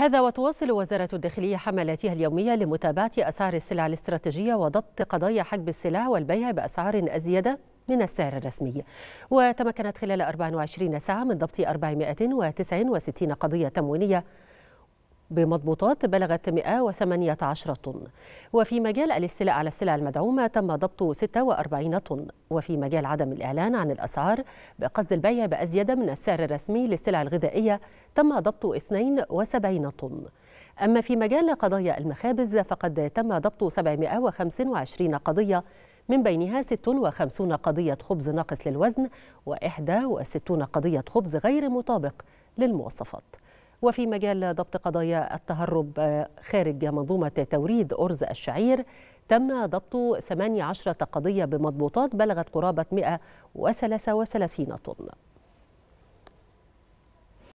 هذا وتواصل وزارة الداخلية حملاتها اليومية لمتابعة أسعار السلع الاستراتيجية وضبط قضايا حجب السلع والبيع بأسعار أزيد من السعر الرسمي وتمكنت خلال 24 ساعة من ضبط 469 قضية تموينية بمضبوطات بلغت 118 طن وفي مجال الاستيلاء على السلع المدعومة تم ضبط 46 طن وفي مجال عدم الإعلان عن الأسعار بقصد البيع بأزيد من السعر الرسمي للسلع الغذائية تم ضبط 72 طن أما في مجال قضايا المخابز فقد تم ضبط 725 قضية من بينها 56 قضية خبز ناقص للوزن و61 قضية خبز غير مطابق للمواصفات وفي مجال ضبط قضايا التهرب آه، خارج منظومة توريد أرز الشعير تم ضبط 18 قضية بمضبوطات بلغت قرابة 133 طن